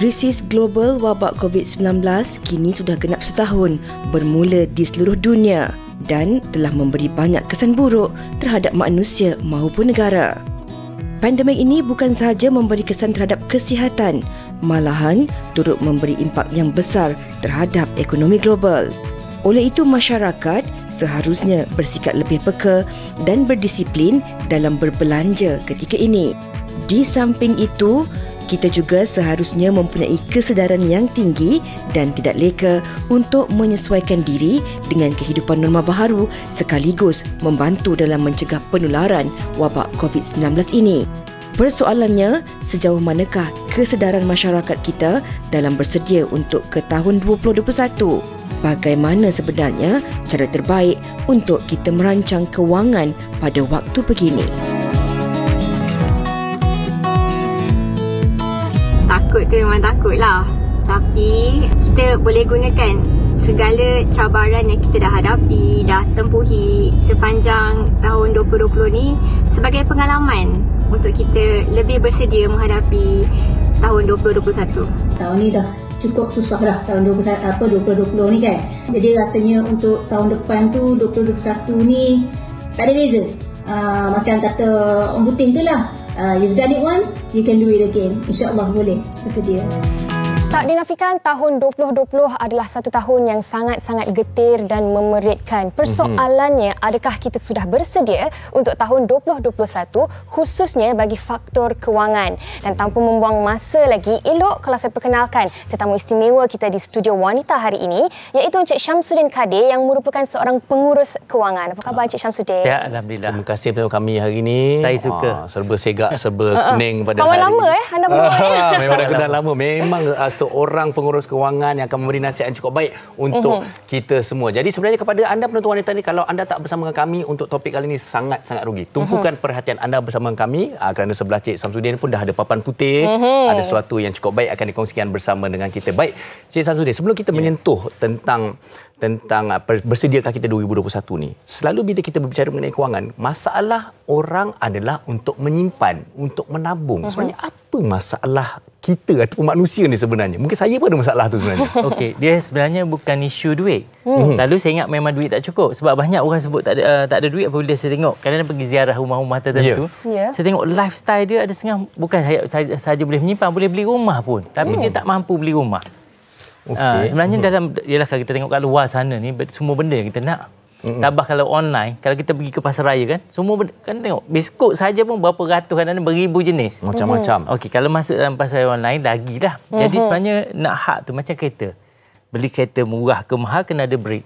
krisis global wabak COVID-19 kini sudah genap setahun bermula di seluruh dunia dan telah memberi banyak kesan buruk terhadap manusia maupun negara. Pandemik ini bukan sahaja memberi kesan terhadap kesihatan, malahan turut memberi impak yang besar terhadap ekonomi global. Oleh itu, masyarakat seharusnya bersikap lebih peka dan berdisiplin dalam berbelanja ketika ini. Di samping itu, kita juga seharusnya mempunyai kesedaran yang tinggi dan tidak leka untuk menyesuaikan diri dengan kehidupan norma baharu sekaligus membantu dalam mencegah penularan wabak COVID-19 ini. Persoalannya, sejauh manakah kesedaran masyarakat kita dalam bersedia untuk ke tahun 2021? Bagaimana sebenarnya cara terbaik untuk kita merancang kewangan pada waktu begini? takut tu memang takut lah tapi kita boleh gunakan segala cabaran yang kita dah hadapi, dah tempuhi sepanjang tahun 2020 ni sebagai pengalaman untuk kita lebih bersedia menghadapi tahun 2021. Tahun ni dah cukup susah dah tahun 20 apa 2020 ni kan. Jadi rasanya untuk tahun depan tu 2021 ni tak ada beza. Aa, ah, macam kata orang putih tu lah uh, you've done it once, you can do it again. InsyaAllah boleh. Bersedia. Bersedia. Tak dinafikan tahun 2020 adalah satu tahun yang sangat-sangat getir dan memeritkan. Persoalannya mhm. adakah kita sudah bersedia untuk tahun 2021 khususnya bagi faktor kewangan. Dan tanpa membuang masa lagi, elok kalau saya perkenalkan tetamu istimewa kita di studio wanita hari ini iaitu Encik Syamsuddin Kadir yang merupakan seorang pengurus kewangan. Apa khabar Encik Syamsuddin? Ya, Alhamdulillah. Terima kasih kepada kami hari ini. Saya suka. Ah, serba segak, serba ha, ha. kening pada Kawan hari lama, ini. Kawan lama eh, anda berdua. Ah, memang dah kenal lama. Memang as- ah, seorang pengurus kewangan yang akan memberi nasihat yang cukup baik untuk uh-huh. kita semua. Jadi sebenarnya kepada anda penonton wanita ni kalau anda tak bersama dengan kami untuk topik kali ini sangat-sangat rugi. Mhm. Tumpukan uh-huh. perhatian anda bersama dengan kami aa, ah, kerana sebelah Cik Samsudin pun dah ada papan putih. Uh-huh. Ada sesuatu yang cukup baik akan dikongsikan bersama dengan kita. Baik, Cik Samsudin sebelum kita yeah. menyentuh tentang tentang ah, bersediakah kita 2021 ni. Selalu bila kita berbicara mengenai kewangan, masalah orang adalah untuk menyimpan, untuk menabung. Uh-huh. Sebenarnya apa masalah kita atau manusia ni sebenarnya? Mungkin saya pun ada masalah tu sebenarnya. Okey, dia sebenarnya bukan isu duit. Hmm. hmm. Lalu saya ingat memang duit tak cukup sebab banyak orang sebut tak ada uh, tak ada duit apabila saya tengok kadang-kadang pergi ziarah rumah-rumah tertentu. Yeah. Yeah. Saya tengok lifestyle dia ada setengah bukan saya saja boleh menyimpan, boleh beli rumah pun. Tapi hmm. dia tak mampu beli rumah. Okay. Uh, ah, sebenarnya hmm. dalam ialah kalau kita tengok kat luar sana ni semua benda yang kita nak Mm-hmm. Tambah kalau online, kalau kita pergi ke pasar raya kan, semua kan tengok biskut saja pun berapa ratus kan ada beribu jenis. Macam-macam. Mm-hmm. Okey, kalau masuk dalam pasar raya online lagi dah. Mm-hmm. Jadi sebenarnya nak hak tu macam kereta. Beli kereta murah ke mahal kena ada break,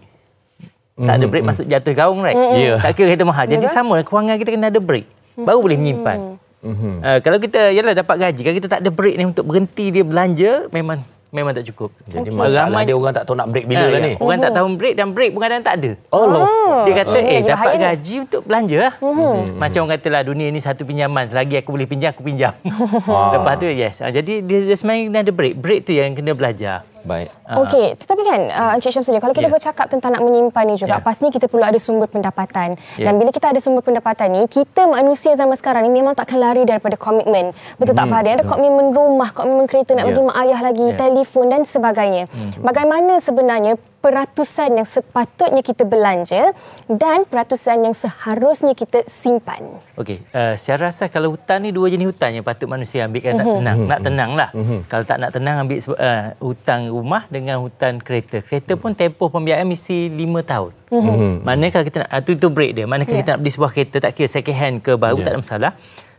Mm-hmm. Tak ada break mm-hmm. masuk jatuh gaung right? Mm-hmm. Yeah. Ya. Tak kira kereta mahal. Jadi sama kewangan kita kena ada break, Baru boleh menyimpan. Mm-hmm. Uh, kalau kita yalah dapat gaji kalau kita tak ada break ni untuk berhenti dia belanja memang memang tak cukup. Jadi okay. masalah Ramai, dia orang tak tahu nak break bila uh, lah ya, ya. ni. Orang uh-huh. tak oh. tahu break dan break pun kadang tak ada. Oh. Dia kata uh-huh. eh Jadi dapat gaji ni. untuk belanja lah. Uh-huh. Uh-huh. Macam orang katalah dunia ni satu pinjaman. Lagi aku boleh pinjam, aku pinjam. Uh-huh. Lepas tu yes. Jadi dia, dia sebenarnya kena ada break. Break tu yang kena belajar. Baik. Ah. Okey, tetapi kan uh, Encik Syamsuddin, kalau kita yeah. bercakap tentang nak menyimpan ni juga, yeah. Ya. pastinya kita perlu ada sumber pendapatan. Yeah. Dan bila kita ada sumber pendapatan ni, kita manusia zaman sekarang ni memang takkan lari daripada komitmen. Betul tak mm. Ada komitmen rumah, komitmen kereta, nak yeah. pergi mak ayah lagi, yeah. telefon dan sebagainya. Mm. Bagaimana sebenarnya peratusan yang sepatutnya kita belanja dan peratusan yang seharusnya kita simpan. Okey, uh, saya rasa kalau hutang ni dua jenis hutang yang patut manusia ambil kan mm-hmm. nak tenang, mm-hmm. nak tenanglah. Mm-hmm. Kalau tak nak tenang ambil uh, eh, hutang rumah dengan hutan kereta. Kereta pun tempoh pembiayaan mesti lima tahun. Mm-hmm. Mhm. Mana kalau kita nak itu, ah, itu break dia. Mana yeah. Ya. kita nak beli sebuah kereta tak kira second hand ke baru yeah. tak ada masalah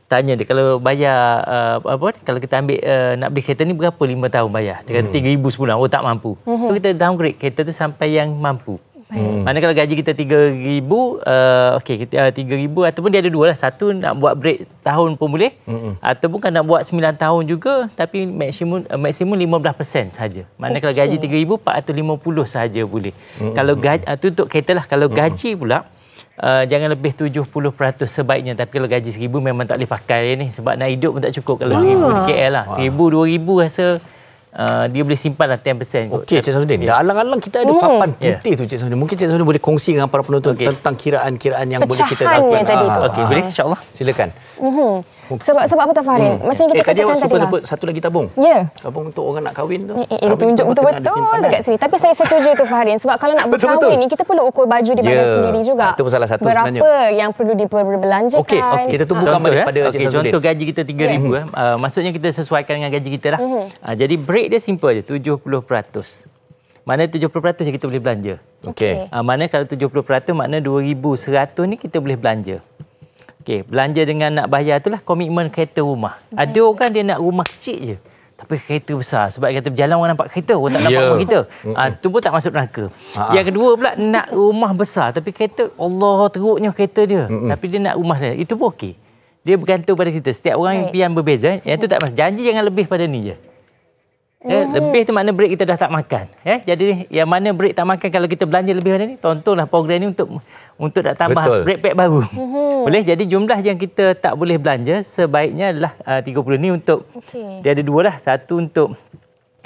tanya dia kalau bayar uh, apa ni kalau kita ambil uh, nak beli kereta ni berapa lima tahun bayar dia kata hmm. 3000 sebulan oh tak mampu hmm. so mhm. kita downgrade kereta tu sampai yang mampu Hmm. Mana kalau gaji kita 3000 uh, okey kita uh, 3000 ataupun dia ada dua lah satu nak buat break tahun pun boleh hmm. ataupun kan nak buat 9 tahun juga tapi maksimum uh, maksimum 15% saja. Mana kalau okay. gaji 3000 450 saja boleh. Hmm. Kalau gaji uh, tu untuk kereta lah kalau hmm. gaji pula hmm. Eh, jangan lebih 70% sebaiknya tapi kalau gaji 1000 memang tak boleh pakai ni sebab nak hidup pun tak cukup kalau 1000 ah. di KL lah 1000 2000 rasa Uh, dia boleh simpan lah 10% Okey Cik Samsudin yeah. Dah alang-alang kita ada hmm. papan ya. putih yeah. tu Cik Samsudin Mungkin Cik Samsudin boleh kongsi dengan para penonton okay. Tentang kiraan-kiraan yang Pecahan boleh kita lakukan Pecahan yang tadi ah. tu Okey ah. boleh insyaAllah Silakan uh-huh. Sebab sebab apa tu Farin? Hmm. Macam yang kita eh, katakan tadi. Tadi awak sebut satu lagi tabung. Ya. Yeah. Tabung untuk orang nak kahwin tu. Eh, eh, kahwin dia tunjuk betul-betul dekat sini. Tapi saya setuju tu Farin. Sebab kalau nak berkahwin ni, kita perlu ukur baju di yeah. sendiri juga. Itu salah satu Berapa sebenarnya. Berapa yang perlu diperbelanjakan. Okey, okay. kita tumbuhkan ha. balik pada okay, Encik Contoh gaji kita RM3,000. Yeah. Uh, maksudnya kita sesuaikan dengan gaji kita lah. Mm-hmm. Uh, jadi break dia simple je, 70%. Mana 70% yang kita boleh belanja. Okey. Uh, mana kalau 70% makna 2,100 ni kita boleh belanja. Okey, belanja dengan nak bayar itulah komitmen kereta rumah. Baik. Ada orang dia nak rumah kecil je. Tapi kereta besar. Sebab kata berjalan orang nampak kereta, orang tak nampak yeah. Ya. kita. Itu ah, pun tak masuk neraka. Ha-ha. Yang kedua pula, nak rumah besar. Tapi kereta, Allah teruknya kereta dia. Mm-mm. Tapi dia nak rumah dia. Itu pun okey. Dia bergantung pada kita. Setiap orang Baik. yang berbeza, yang itu tak masuk. Janji jangan lebih pada ni je. Ya, lebih tu makna break kita dah tak makan. Ya, jadi yang mana break tak makan kalau kita belanja lebih mana ni, tontonlah program ni untuk untuk nak tambah Betul. break pack baru. Uhum. Boleh jadi jumlah yang kita tak boleh belanja sebaiknya adalah uh, 30 ni untuk okay. dia ada dua lah. Satu untuk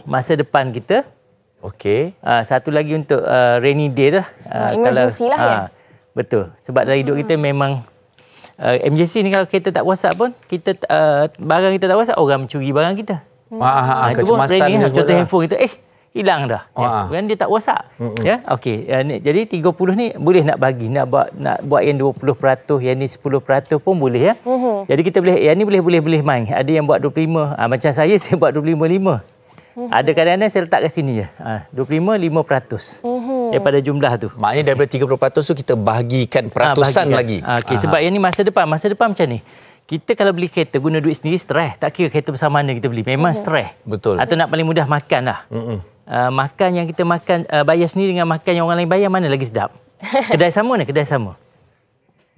masa depan kita. Okey. Uh, satu lagi untuk uh, rainy day tu. Uh, emergency kalau, lah uh, oh, lah ah, ya. Betul. Sebab dalam hidup kita hmm. memang uh, emergency ni kalau kita tak WhatsApp pun kita uh, barang kita tak WhatsApp orang mencuri barang kita. Ah, ah, itu ah, pun ni ah, contoh handphone ah. kita eh hilang dah. Ya, ah. Ya, dia tak WhatsApp. Mm-hmm. Ya, okey. Ya, jadi 30 ni boleh nak bagi nak buat nak buat yang 20%, yang ni 10% pun boleh ya. Mm-hmm. Jadi kita boleh yang ni boleh boleh boleh main. Ada yang buat 25, ha, macam saya saya buat 25 5. Mm-hmm. Ada kadang-kadang saya letak kat sini je. Ha, 25 5%. Mm-hmm. Daripada jumlah tu. Maknanya daripada 30% tu kita bahagikan peratusan ha, bahagikan. lagi. Ha, okey, sebab yang ni masa depan, masa depan macam ni kita kalau beli kereta guna duit sendiri stres tak kira kereta besar mana kita beli memang mhm. stres betul atau nak paling mudah makan lah uh, makan yang kita makan uh, bayar sendiri dengan makan yang orang lain bayar mana lagi sedap kedai sama ni kedai sama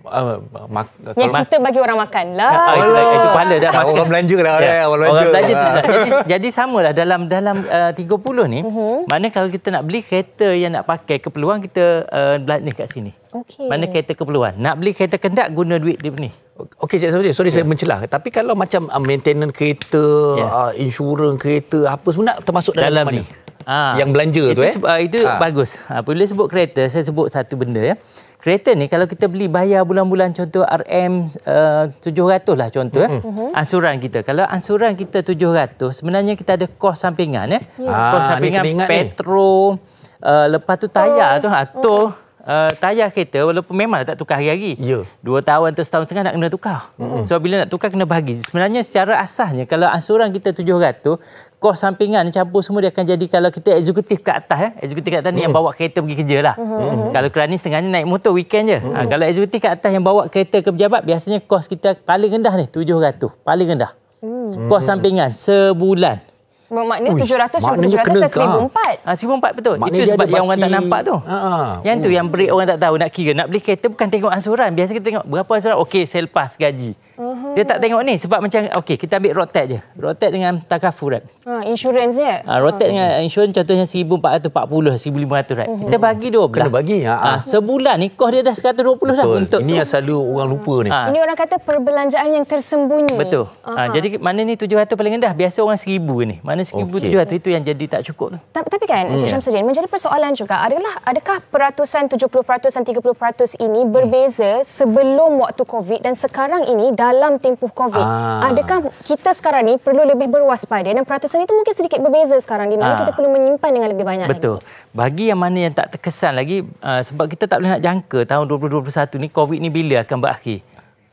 Uh, ah, mak, kita bagi orang makan lah. Ah, itu, itu, itu pahala dah. Makan. Orang belanja lah. Ya. Orang belanja. Orang belanja lah. jadi, jadi lah dalam dalam uh, 30 ni. Mm-hmm. Mana kalau kita nak beli kereta yang nak pakai keperluan kita uh, belanja kat sini. Okay. Mana kereta keperluan. Nak beli kereta kendak guna duit dia ni. Okey Cik Sabri, sorry yeah. saya ya. mencelah. Tapi kalau macam uh, maintenance kereta, yeah. uh, ah, insurans kereta, apa semua nak termasuk dalam, dalam ni. Ha. Yang belanja itu, tu eh. Uh, itu ha. bagus. Ha, boleh sebut kereta, saya sebut satu benda ya. Kereta ni kalau kita beli bayar bulan-bulan contoh RM uh, 700 lah contoh ya. mm-hmm. eh. Mm-hmm. Ansuran kita. Kalau ansuran kita 700, sebenarnya kita ada kos sampingan ya. Yeah. Ha, kos sampingan petrol, uh, lepas tu tayar oh. tu, ha, Mm-hmm uh, tayar kereta walaupun memang tak tukar hari-hari. Ya. Dua tahun atau setahun setengah nak kena tukar. Mm -hmm. So bila nak tukar kena bahagi. Sebenarnya secara asasnya kalau ansuran kita tujuh ratus, kos sampingan campur semua dia akan jadi kalau kita eksekutif ke atas. Eh? Eksekutif ke atas ni mm -hmm. yang bawa kereta pergi kerja lah. Mm -hmm. Kalau kerani setengahnya naik motor weekend je. Mm -hmm. ha, kalau eksekutif ke atas yang bawa kereta ke pejabat biasanya kos kita paling rendah ni ratus, Paling rendah. Mm -hmm. Kos sampingan sebulan. Maknanya Uish, 700 sampai 700 kena, 1004. Ah ha, 1004 betul. Maknanya itu sebab baki... yang orang tak nampak tu. Ha, ha. yang uh. tu yang break orang tak tahu nak kira nak beli kereta bukan tengok ansuran. Biasa kita tengok berapa ansuran. Okey, pass gaji uh Dia tak tengok ni sebab macam okey kita ambil rotet je. Rotet dengan takaful rat. Ha uh, insurans je. Ha uh, rotet uh-huh. dengan insurans contohnya 1440 1500 rat. uh Kita bagi dua belah. Kena bagi. Ha uh-huh. sebulan ni kos dia dah 120 lah Betul. dah untuk Ini tu. yang selalu orang lupa ni. uh Ini orang kata perbelanjaan yang tersembunyi. Betul. uh-huh. uh, jadi mana ni 700 paling rendah biasa orang 1000 ni. Mana 1000 okay. 700 okay. itu yang jadi tak cukup tu. Tapi kan Encik hmm. Ya. Syamsuddin menjadi persoalan juga adalah adakah peratusan 70% dan 30% ini berbeza hmm. sebelum waktu Covid dan sekarang ini dah dalam tempoh COVID. Ah. Adakah kita sekarang ni perlu lebih berwaspada dan peratusan itu mungkin sedikit berbeza sekarang di mana ah. kita perlu menyimpan dengan lebih banyak Betul. lagi. Betul. Bagi yang mana yang tak terkesan lagi uh, sebab kita tak boleh nak jangka tahun 2021 ni COVID ni bila akan berakhir.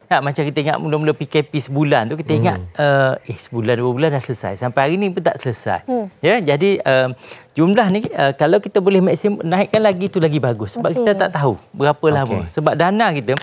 Tak, macam kita ingat mula-mula PKP sebulan tu, kita ingat hmm. uh, eh sebulan, dua bulan dah selesai. Sampai hari ni pun tak selesai. Hmm. Ya, jadi uh, jumlah ni uh, kalau kita boleh maksimum naikkan lagi tu lagi bagus. Sebab okay. kita tak tahu berapa lama. Okay. Sebab dana kita,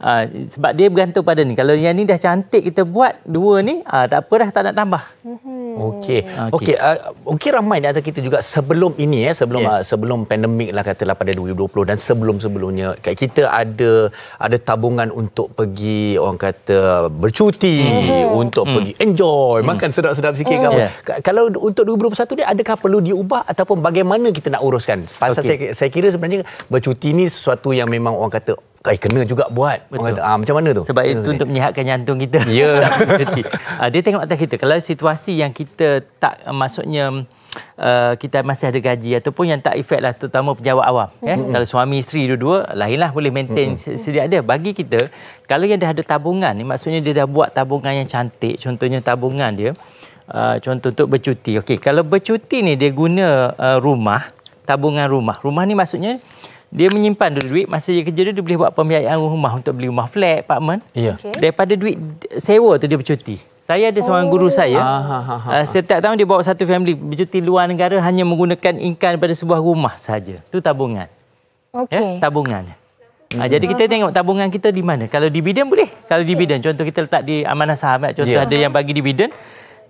Uh, sebab dia bergantung pada ni. Kalau yang ni dah cantik kita buat dua ni, uh, tak apa dah tak nak tambah. Mm-hmm. Okey. Okey. Okay. Uh, okay, ramai di kita juga sebelum ini ya, eh, sebelum yeah. Ya. uh, sebelum pandemik lah katalah pada 2020 dan sebelum-sebelumnya kita ada ada tabungan untuk pergi orang kata bercuti mm untuk mm. pergi enjoy, mm. makan sedap-sedap sikit mm. kan. Yeah. K- kalau untuk 2021 ni adakah perlu diubah ataupun bagaimana kita nak uruskan? Pasal okay. saya saya kira sebenarnya bercuti ni sesuatu yang memang orang kata Eh, kena juga buat. Betul. Ah, macam mana tu? Sebab itu untuk menyihatkan jantung kita. Ya. Yeah. dia tengok atas kita. Kalau situasi yang kita tak maksudnya Uh, kita masih ada gaji ataupun yang tak efek lah terutama pejabat awam mm-hmm. kalau suami isteri dua-dua lainlah boleh maintain mm-hmm. sedia ada bagi kita kalau yang dah ada tabungan ni maksudnya dia dah buat tabungan yang cantik contohnya tabungan dia uh, contoh untuk bercuti okey kalau bercuti ni dia guna uh, rumah tabungan rumah rumah ni maksudnya dia menyimpan dulu duit masa dia kerja dulu dia boleh buat pembiayaan rumah untuk beli rumah flat apartment okay. daripada duit sewa tu dia bercuti saya ada seorang guru oh. saya ah, ha, ha, ha. Ah, setiap tahun dia bawa satu family bercuti luar negara hanya menggunakan income pada sebuah rumah saja Itu tabungan Okay. ya, tabungan Ha, jadi kita tengok tabungan kita di mana. Kalau dividen boleh. Kalau okay. dividen, contoh kita letak di amanah sahabat. Contoh yeah. ada yang bagi dividen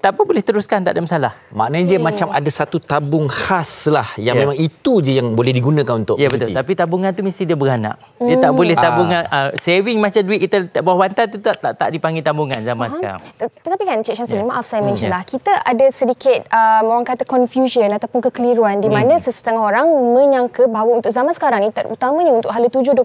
tak apa boleh teruskan tak ada masalah. Maknanya dia yeah. macam ada satu tabung khas lah yang yeah. memang itu je yang boleh digunakan untuk. Ya yeah, betul. Tapi tabungan tu mesti dia beranak. Mm. Dia tak hmm. boleh ah. tabungan ah. uh, saving macam duit kita letak bawah bantal tu tak, tak tak dipanggil tabungan zaman Faham. sekarang. Tetapi kan Cik Syamsul, yeah. maaf saya hmm, mention mm. lah. Ya. Kita ada sedikit uh, orang kata confusion ataupun kekeliruan di mm. mana hmm. sesetengah orang menyangka bahawa untuk zaman sekarang ni terutamanya untuk hala 7 2021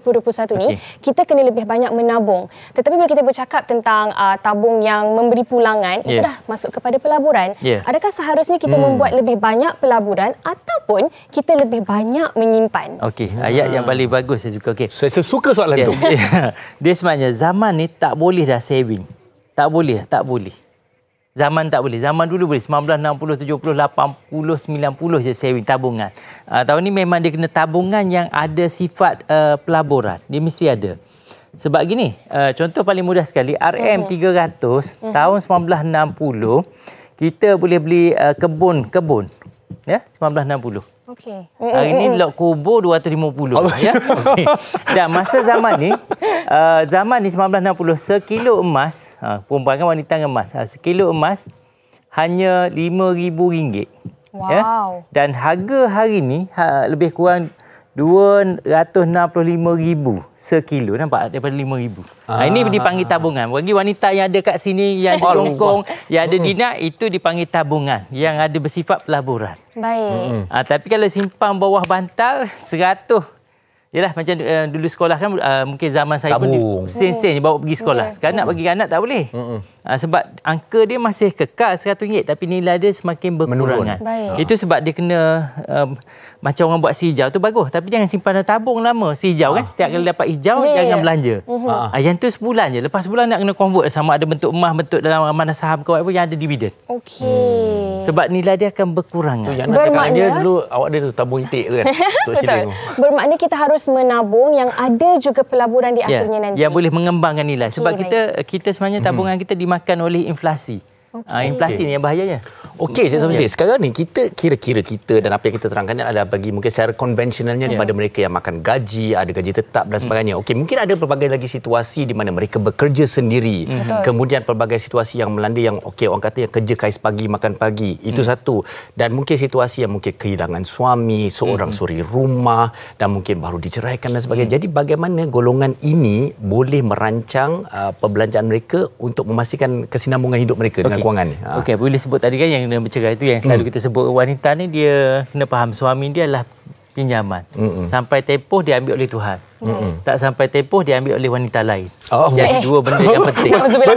okay. kita kena lebih banyak menabung. Tetapi bila kita bercakap tentang uh, tabung yang memberi pulangan yeah. itu dah masuk ke kepada pelaburan. Yeah. Adakah seharusnya kita hmm. membuat lebih banyak pelaburan ataupun kita lebih banyak menyimpan? Okey, hmm. ayat yang ah. paling bagus saya suka. Okay. Saya, suka soalan itu. tu. Ya. Dia sebenarnya zaman ni tak boleh dah saving. Tak boleh, tak boleh. Zaman tak boleh. Zaman dulu boleh. 1960, 70, 80, 90, 90 je saving tabungan. Uh, tahun ni memang dia kena tabungan yang ada sifat uh, pelaburan. Dia mesti ada. Sebab gini, uh, contoh paling mudah sekali RM300 uh-huh. Mhm. tahun 1960 kita boleh beli uh, kebun kebun. Ya, 1960. Okay. Hari ini lot kubur 250 Allah. ya. Okay. Dan masa zaman ni uh, zaman ni 1960 sekilo emas, ha, perempuan wanita dengan emas. Ha, sekilo emas hanya RM5000. Ya? Wow. Ya? Dan harga hari ni uh, lebih kurang RM265,000 sekilo. Nampak? Daripada RM5,000. Ah, ini dipanggil tabungan. Bagi wanita yang ada kat sini, yang di Hongkong, yang ada dinak, itu dipanggil tabungan. Yang ada bersifat pelaburan. Baik. -hmm. ha, tapi kalau simpan bawah bantal, RM100,000. Yalah macam uh, dulu sekolah kan, uh, mungkin zaman saya tabung. pun sen-sen je bawa pergi sekolah. Yeah. Sekarang mm -hmm. nak bagi anak tak boleh. -hmm. Ah, sebab angka dia masih kekal RM100 tapi nilai dia semakin berkurangan. Ah. Itu sebab dia kena um, macam orang buat si hijau tu bagus tapi jangan simpan dalam tabung lama si hijau kan ah. kan setiap kali dapat hijau yeah, jangan yeah. belanja. Uh-huh. Ah, yang tu sebulan je lepas sebulan nak kena convert sama ada bentuk emas bentuk dalam mana saham ke apa yang ada dividen. Okey. Hmm. Sebab nilai dia akan berkurangan. Tu yang Bermakna, dia dulu awak ada tu tabung intik kan. Betul. Bermakna kita harus menabung yang ada juga pelaburan di ya, akhirnya yeah. nanti. Yang boleh mengembangkan nilai sebab okay, kita right. kita sebenarnya tabungan hmm. kita di dimakan oleh inflasi. Okay. Uh, ah, inflasi okay. ni yang bahayanya. Okey, saya sampaikan ya. Sekarang ni kita kira-kira kita dan apa yang kita terangkan ni adalah bagi mungkin secara konvensionalnya ya. kepada yeah. mereka yang makan gaji, ada gaji tetap dan hmm. sebagainya. Mm. Okey, mungkin ada pelbagai lagi situasi di mana mereka bekerja sendiri. Mm. Kemudian pelbagai situasi yang melanda yang okey orang kata yang kerja kais pagi, makan pagi. Itu mm. satu. Dan mungkin situasi yang mungkin kehilangan suami, seorang mm. suri rumah dan mungkin baru diceraikan dan sebagainya. Mm. Jadi bagaimana golongan ini boleh merancang uh, ah, perbelanjaan mereka untuk memastikan kesinambungan hidup mereka okay. dengan kewangan ni. Ha. Okey, ha. boleh sebut tadi kan yang kena bercerai tu yang selalu hmm. kita sebut wanita ni dia kena faham suami dia adalah pinjaman. mm Sampai tempoh dia ambil oleh Tuhan. mm Tak sampai tempoh dia ambil oleh wanita lain. Oh, Jadi eh. dua benda yang penting.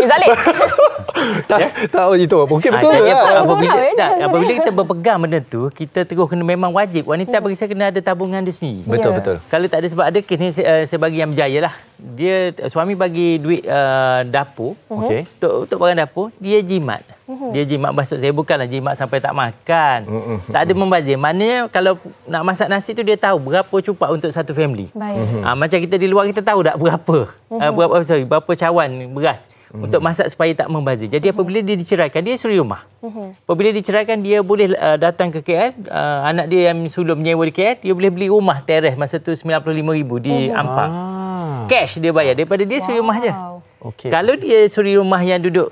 tak oh itu mungkin ah, betul ha, lah. Tak, apabila, tak, tak, tak, apabila kita berpegang benda tu kita terus kena memang wajib wanita hmm. bagi saya kena ada tabungan dia sendiri betul ya. betul kalau tak ada sebab ada kes ni saya, saya eh, yang berjaya lah dia suami bagi duit uh, dapur okay. untuk, untuk barang dapur dia jimat Mhm. Dia jimat maksud saya bukanlah jimat sampai tak makan. Uh, tak ada membazir. Maknanya kalau nak masak nasi tu dia tahu berapa cupak untuk satu family. Baik. Ah, macam kita di luar kita tahu tak berapa. Uh, berapa sorry, berapa cawan beras uh, untuk masak supaya tak membazir. Jadi uh, apabila dia diceraikan dia suri rumah. Uh, apabila diceraikan dia boleh uh, datang ke KL, uh, anak dia yang sulung menyewa di KL, dia boleh beli rumah teres masa tu 95000 di uh, Ampang. Uh, Cash dia bayar daripada dia suri rumah wow. je. Okay. Kalau dia suri rumah yang duduk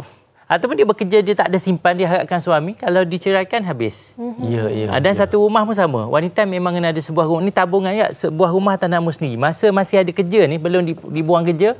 ataupun dia bekerja dia tak ada simpan dia harapkan suami kalau diceraikan habis. Ya mm-hmm. ya. Yeah, ya. yeah, Dan yeah. satu rumah pun sama. Wanita memang kena ada sebuah rumah ni tabungan ya sebuah rumah tanah musni. sendiri. Masa masih ada kerja ni belum dibuang kerja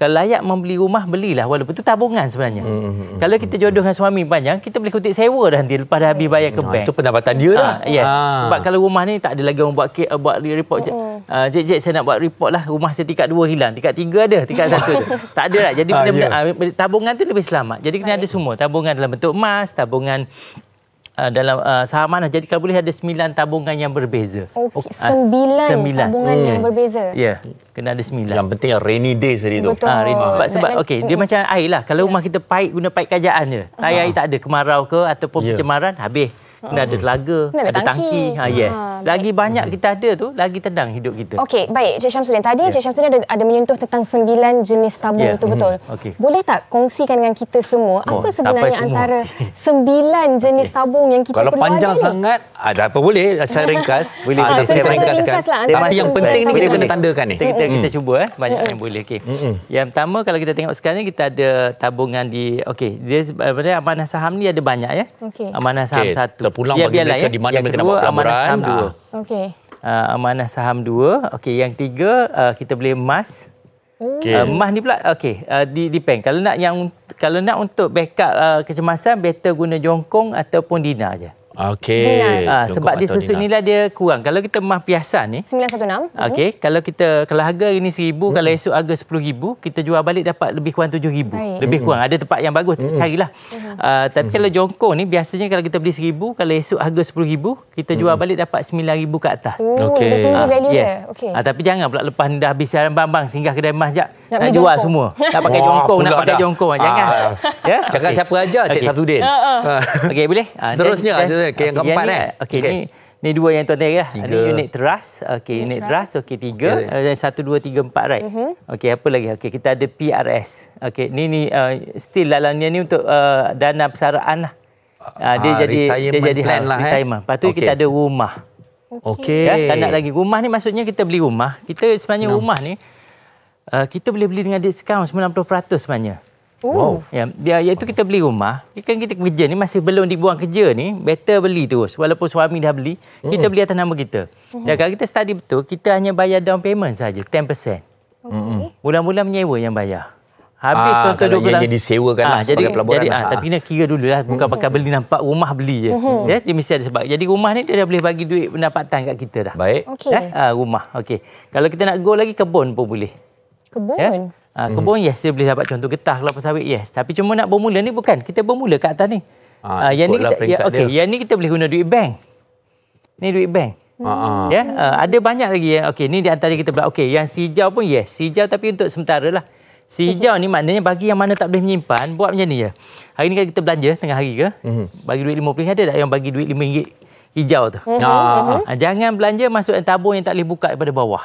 kalau layak membeli rumah belilah walaupun itu tabungan sebenarnya. Mm-hmm. Kalau kita jodoh dengan suami panjang kita boleh kutip sewa dah nanti lepas dah habis bayar ke ah, bank. Nah, itu pendapatan dia lah. Ha, yes. Ha. Sebab kalau rumah ni tak ada lagi orang buat buat report. Mm-hmm. Jek ah, Jek saya nak buat report lah Rumah saya tingkat 2 hilang Tingkat 3 ada Tingkat 1 ada Tak ada lah Jadi ah, benda-benda ha, yeah. ha, Tabungan tu lebih selamat Jadi kena Baik. ada semua Tabungan dalam bentuk emas Tabungan ah, dalam uh, saham lah. Jadi kalau boleh ada sembilan tabungan yang berbeza. Okay. Sembilan, sembilan tabungan hmm. yang berbeza. Ya. Yeah. Kena ada sembilan. Yang penting yang rainy day tadi tu. Betul. Ha, rainy. Sebab, sebab okay, dia macam air lah. Kalau yeah. rumah kita paik guna paik kajian je. Tayar air tak ada. Kemarau ke ataupun yeah. pencemaran habis. Kena hmm. ada telaga, kena ada, tangki. tangki. Ha, yes. Ha, lagi banyak kita ada tu, lagi tenang hidup kita. Okey, baik. Cik Syamsuddin, tadi yeah. Cik Syamsuddin ada, ada menyentuh tentang sembilan jenis tabung yeah. itu mhm. betul. Okay. Boleh tak kongsikan dengan kita semua, oh, apa sebenarnya semua. antara sembilan jenis okay. tabung yang kita Kalau perlu ada Kalau panjang sangat, ada apa boleh, saya ringkas. boleh, ha, ah, kita ringkaskan. Lah, Tapi yang penting ni kita kena tandakan ni. Kita, kita hmm. cuba eh, sebanyak hmm. yang boleh. Okay. Yang pertama kalau kita tengok sekarang ni kita ada tabungan di okey dia sebenarnya amanah saham ni ada banyak ya okay. amanah saham okay. satu sudah pulang biar, ya, bagi biar mereka lah, ya. di mana yang mereka kedua, dapat pelamaran. Ah. Ah, amanah saham 2. Ah. Okey. Uh, amanah saham 2. okay. yang tiga uh, kita beli emas. Okay. Uh, emas ni pula okey, uh, di depend. Kalau nak yang kalau nak untuk backup uh, kecemasan better guna jongkong ataupun dina aje. Uh, Okey. Uh, sebab dia susu inilah. inilah dia kurang. Kalau kita mah biasa ni 916. Mhm. Okey, mm -hmm. kalau kita kalau harga hari 1000, mm -hmm. kalau esok harga 10000, kita jual balik dapat lebih kurang 7000. Lebih mm -hmm. kurang. Ada tempat yang bagus, mm -hmm. carilah. Mm -hmm. uh, tapi mm -hmm. kalau jongkong ni biasanya kalau kita beli 1000, kalau esok harga 10000, kita jual mm -hmm. balik dapat 9000 ke atas. Oh, okey. Uh, yes. Okay. Uh, tapi jangan pula lepas dah habis siaran bambang singgah kedai mah jap. Nak, nak jual semua. Tak pakai jongkong, nak pakai jongkong jangan. Ya. Cakap siapa aja Cik Satudin. Okey, boleh? Seterusnya okay, yang keempat eh. eh okey ni ni dua yang tuan-tuan lah, ada unit teras. Okey unit, unit teras. Okey tiga. Okay. Eh, satu dua tiga empat right. Mm -hmm. Okey apa lagi? Okey kita ada PRS. Okey ni ni uh, still lalannya ni untuk uh, dana persaraan lah. Uh, dia, ah, jadi, dia jadi dia jadi lah, retirement. Eh. Lepas tu okay. kita ada rumah. Okey. Okay. Ya, tak nak lagi rumah ni maksudnya kita beli rumah. Kita sebenarnya no. rumah ni uh, kita boleh beli dengan diskaun 90% sebenarnya. Oh. Ya, dia iaitu kita beli rumah, kan kita kerja ni masih belum dibuang kerja ni, better beli terus walaupun suami dah beli, hmm. kita beli atas nama kita. Hmm. Dan kalau kita study betul, kita hanya bayar down payment saja 10%. Okey. Hmm. Mula-mula menyewa yang bayar. Habis ah, kalau yang jadi sewakan lah ah, sebagai pelaburan. Jadi, lah. ah, tapi nak kira dulu lah. Bukan hmm. pakai beli nampak rumah beli je. Ya, dia mesti ada sebab. Jadi rumah ni dia dah boleh bagi duit pendapatan kat kita dah. Baik. Okay. Eh, ah, rumah. Okey. Kalau kita nak go lagi kebun pun boleh. Kebun? Ya? Uh, kebun, mm. yes, dia boleh dapat contoh getah kelapa sawit, yes. Tapi cuma nak bermula ni bukan. Kita bermula kat atas ni. Ha, uh, yang ni lah kita, ya, okay, dia. yang ni kita boleh guna duit bank. Ni duit bank. Ha, ya, yeah? uh, ada banyak lagi yang okey ni di antara kita pula. Okey, yang si hijau pun yes, si hijau tapi untuk sementara lah. Si hijau mhm. ni maknanya bagi yang mana tak boleh menyimpan, buat macam ni je. Hari ni kan kita belanja tengah hari ke? mm Bagi duit RM50 ada tak yang bagi duit RM5 hijau tu? Ha. Uh-huh. Uh, jangan belanja masuk yang tabung yang tak boleh buka daripada bawah.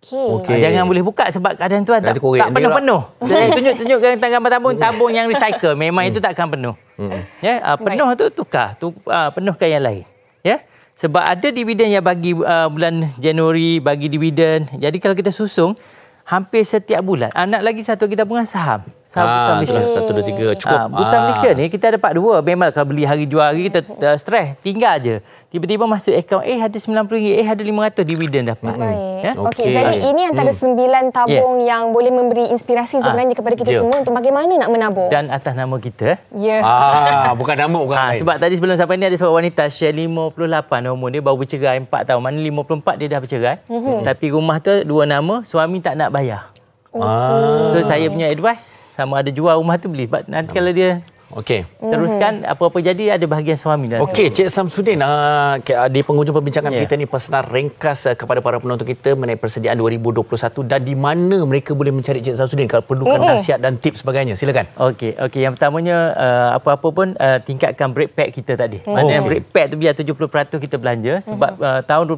Okay. okay. Ha, ah, jangan boleh buka sebab keadaan tu tak, tak penuh-penuh. Tunjuk-tunjuk dengan tabung-tabung tabung yang recycle. Memang itu hmm. tak akan penuh. Hmm. Ya, yeah? penuh Baik. tu tukar, tu uh, penuhkan yang lain. Ya. Sebab ada dividen yang bagi uh, bulan Januari bagi dividen. Jadi kalau kita susung hampir setiap bulan anak lagi satu kita punya saham. Sabah ah, Malaysia. Satu, dua, tiga. Cukup. Ah, Bursa ah. Malaysia ni, kita ada part dua. Memang kalau beli hari jual hari, kita uh, stres. Tinggal aje. Tiba-tiba masuk akaun, eh ada RM90, eh ada RM500 dividen dapat. Hmm. Baik. Ya? Okay. Okay. Jadi ini antara hmm. sembilan tabung yes. yang boleh memberi inspirasi ah. sebenarnya ah. kepada kita yeah. semua untuk bagaimana nak menabung. Dan atas nama kita. Ya. Yeah. Ah, bukan nama orang ah, Sebab tadi sebelum sampai ni ada seorang wanita share 58 hormon dia baru bercerai 4 tahun. Mana 54 dia dah bercerai. Mm-hmm. Tapi rumah tu dua nama, suami tak nak bayar. Okay. Ah. So saya punya advice sama ada jual rumah tu beli. But nanti kalau dia Okey. Teruskan mm-hmm. apa-apa jadi ada bahagian suami dalam. Okey, Cik Samsudin uh, di penghujung perbincangan yeah. kita ni pesanan ringkas uh, kepada para penonton kita mengenai persediaan 2021 dan di mana mereka boleh mencari Cik Samsudin kalau perlukan mm nasihat dan tips sebagainya. Silakan. Okey, okey. Yang pertamanya uh, apa-apa pun uh, tingkatkan break pack kita tadi. mm Maknanya okay. break pack tu biar 70% kita belanja sebab mm uh, tahun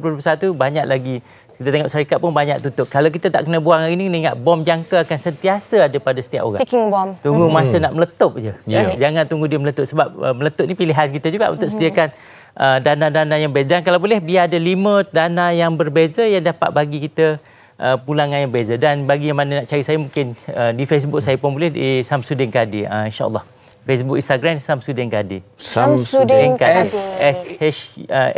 2021 banyak lagi kita tengok syarikat pun banyak tutup. Kalau kita tak kena buang hari ni, kita ingat bom jangka akan sentiasa ada pada setiap orang. Ticking bomb. Tunggu hmm. masa -hmm. nak meletup je. Yeah. Ya. Jangan tunggu dia meletup. Sebab uh, meletup ni pilihan kita juga untuk -hmm. sediakan uh, dana-dana uh, yang berbeza. Dan kalau boleh, biar ada lima dana yang berbeza yang dapat bagi kita Uh, pulangan yang beza dan bagi yang mana nak cari saya mungkin uh, di Facebook hmm. saya pun boleh di Samsudin Kadi uh, insyaAllah Facebook Instagram Samsudin Kadi Samsudin Kadi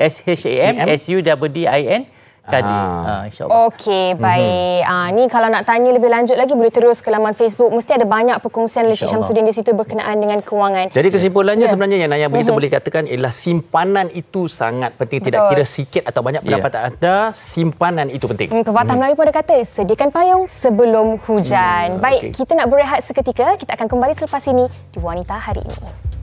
S-H-A-M S-U-D-D-I-N -S tadi. Ha. Ha, Okey, mhm. baik. Mm-hmm. Ha, ni kalau nak tanya lebih lanjut lagi boleh terus ke laman Facebook. Mesti ada banyak perkongsian oleh Syed Syamsuddin di situ berkenaan dengan kewangan. Jadi kesimpulannya yeah. sebenarnya yang Naya begitu mm-hmm. boleh katakan ialah simpanan itu sangat penting. Tidak Betul. kira sikit atau banyak ya. pendapatan yeah. anda, simpanan itu penting. Hmm, Kepatah mm-hmm. Melayu pun ada kata, sediakan payung sebelum hujan. Mm, baik, okay. kita nak berehat seketika. Kita akan kembali selepas ini di Wanita Hari Ini.